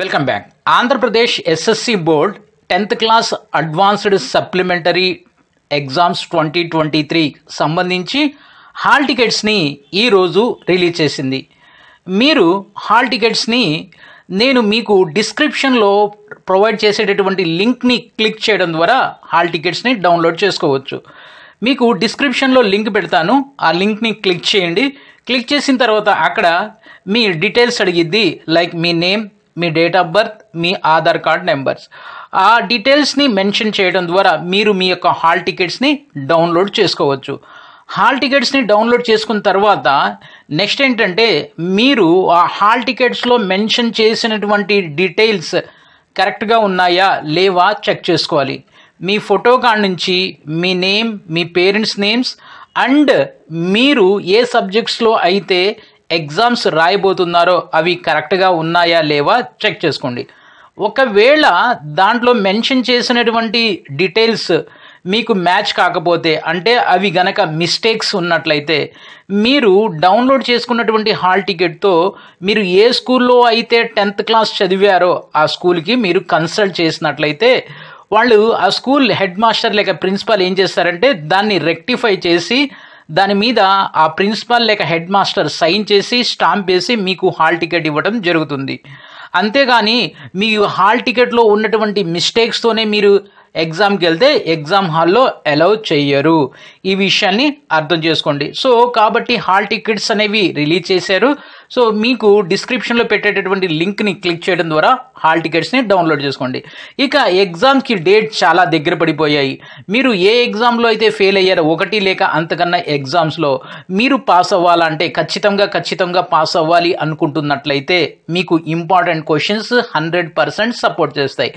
welcome back Andhra Pradesh SSC board tenth class advanced supplementary exams twenty twenty three సంబంధించి hall టికెట్స్ని ఈరోజు release చేసింది మీరు hall టికెట్స్ని నేను మీకు డిస్క్రిప్షన్లో ప్రొవైడ్ చేసేటటువంటి లింక్ని క్లిక్ చేయడం ద్వారా హాల్ టికెట్స్ని డౌన్లోడ్ చేసుకోవచ్చు మీకు డిస్క్రిప్షన్లో లింక్ పెడతాను ఆ లింక్ని క్లిక్ చేయండి క్లిక్ చేసిన తర్వాత అక్కడ మీ డీటెయిల్స్ అడిగిద్ది లైక్ మీ నేమ్ మీ డేట్ ఆఫ్ బర్త్ మీ ఆధార్ కార్డ్ నెంబర్స్ ఆ డీటెయిల్స్ని మెన్షన్ చేయడం ద్వారా మీరు మీ యొక్క హాల్ టికెట్స్ని డౌన్లోడ్ చేసుకోవచ్చు హాల్ టికెట్స్ని డౌన్లోడ్ చేసుకున్న తర్వాత నెక్స్ట్ ఏంటంటే మీరు ఆ హాల్ టికెట్స్లో మెన్షన్ చేసినటువంటి డీటెయిల్స్ కరెక్ట్గా ఉన్నాయా లేవా చెక్ చేసుకోవాలి మీ ఫోటో కాడ నుంచి మీ నేమ్ మీ పేరెంట్స్ నేమ్స్ అండ్ మీరు ఏ సబ్జెక్ట్స్లో అయితే ఎగ్జామ్స్ రాయబోతున్నారో అవి కరెక్ట్గా ఉన్నాయా లేవా చెక్ చేసుకోండి ఒకవేళ దాంట్లో మెన్షన్ చేసినటువంటి డీటెయిల్స్ మీకు మ్యాచ్ కాకపోతే అంటే అవి గనక మిస్టేక్స్ ఉన్నట్లయితే మీరు డౌన్లోడ్ చేసుకున్నటువంటి హాల్ టికెట్తో మీరు ఏ స్కూల్లో అయితే టెన్త్ క్లాస్ చదివారో ఆ స్కూల్కి మీరు కన్సల్ట్ చేసినట్లయితే వాళ్ళు ఆ స్కూల్ హెడ్ మాస్టర్ లేక ప్రిన్సిపాల్ ఏం చేస్తారంటే దాన్ని రెక్టిఫై చేసి దాని మీద ఆ ప్రిన్సిపల్ లేక హెడ్ మాస్టర్ సైన్ చేసి స్టాంప్ వేసి మీకు హాల్ టికెట్ ఇవ్వడం జరుగుతుంది అంతేగాని మీ హాల్ టికెట్లో ఉన్నటువంటి మిస్టేక్స్తోనే మీరు ఎగ్జామ్కి వెళ్తే ఎగ్జామ్ హాల్లో అలౌ చేయరు ఈ విషయాన్ని అర్థం చేసుకోండి సో కాబట్టి హాల్ టికెట్స్ అనేవి రిలీజ్ చేశారు సో మీకు డిస్క్రిప్షన్లో పెట్టేటటువంటి లింక్ని క్లిక్ చేయడం ద్వారా హాల్ టికెట్స్ని డౌన్లోడ్ చేసుకోండి ఇక ఎగ్జామ్స్కి డేట్ చాలా దగ్గర పడిపోయాయి మీరు ఏ ఎగ్జామ్లో అయితే ఫెయిల్ అయ్యారో ఒకటి లేక అంతకన్నా ఎగ్జామ్స్లో మీరు పాస్ అవ్వాలంటే ఖచ్చితంగా ఖచ్చితంగా పాస్ అవ్వాలి అనుకుంటున్నట్లయితే మీకు important questions hundred percent support చేస్తాయి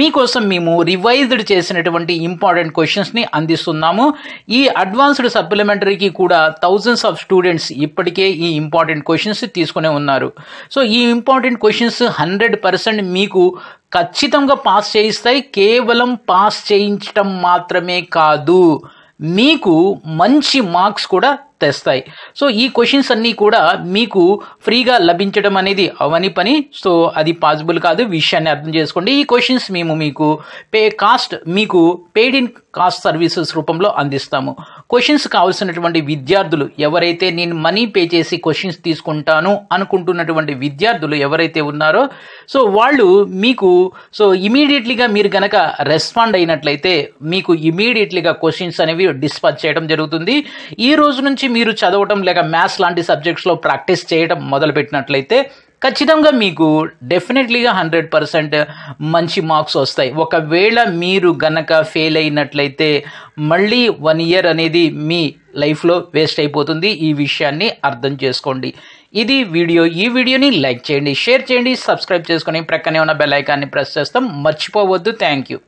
మీకోసం మేము రివైజ్డ్ చేసినటువంటి ఇంపార్టెంట్ క్వశ్చన్స్ని అందిస్తున్నాము ఈ అడ్వాన్స్డ్ సప్లిమెంటరీకి కూడా థౌజండ్స్ ఆఫ్ స్టూడెంట్స్ ఇప్పటికే ఈ ఇంపార్టెంట్ క్వశ్చన్స్ తీసుకునే ఉన్నారు సో ఈ ఇంపార్టెంట్ క్వశ్చన్స్ హండ్రెడ్ పర్సెంట్ మీకు ఖచ్చితంగా పాస్ చేయిస్తాయి కేవలం పాస్ చేయించటం మాత్రమే కాదు మీకు మంచి మార్క్స్ కూడా తెస్తాయి సో ఈ క్వశ్చన్స్ అన్నీ కూడా మీకు ఫ్రీగా లభించడం అనేది అవని పని సో అది పాసిబుల్ కాదు విషయాన్ని అర్థం చేసుకోండి ఈ క్వశ్చన్స్ మేము మీకు పే కాస్ట్ మీకు పేడ్ ఇన్ కాస్ట్ సర్వీసెస్ రూపంలో అందిస్తాము క్వశ్చన్స్ కావాల్సినటువంటి విద్యార్థులు ఎవరైతే నేను మనీ పే చేసి క్వశ్చన్స్ తీసుకుంటాను అనుకుంటున్నటువంటి విద్యార్థులు ఎవరైతే ఉన్నారో సో వాళ్ళు మీకు సో ఇమీడియట్లీగా మీరు కనుక రెస్పాండ్ అయినట్లయితే మీకు ఇమీడియట్లీగా క్వశ్చన్స్ అనేవి డిస్పాచ్ చేయడం జరుగుతుంది ఈ రోజు నుంచి మీరు చదవటం లేక మ్యాథ్స్ లాంటి సబ్జెక్ట్స్లో ప్రాక్టీస్ చేయడం మొదలుపెట్టినట్లయితే ఖచ్చితంగా మీకు డెఫినెట్లీగా హండ్రెడ్ పర్సెంట్ మంచి మార్క్స్ వస్తాయి ఒకవేళ మీరు గనక ఫెయిల్ అయినట్లయితే మళ్ళీ వన్ ఇయర్ అనేది మీ లైఫ్లో వేస్ట్ అయిపోతుంది ఈ విషయాన్ని అర్థం చేసుకోండి ఇది వీడియో ఈ వీడియోని లైక్ చేయండి షేర్ చేయండి సబ్స్క్రైబ్ చేసుకొని ప్రక్కనే ఉన్న బెల్ ఐకాన్ని ప్రెస్ చేస్తాం మర్చిపోవద్దు థ్యాంక్ యూ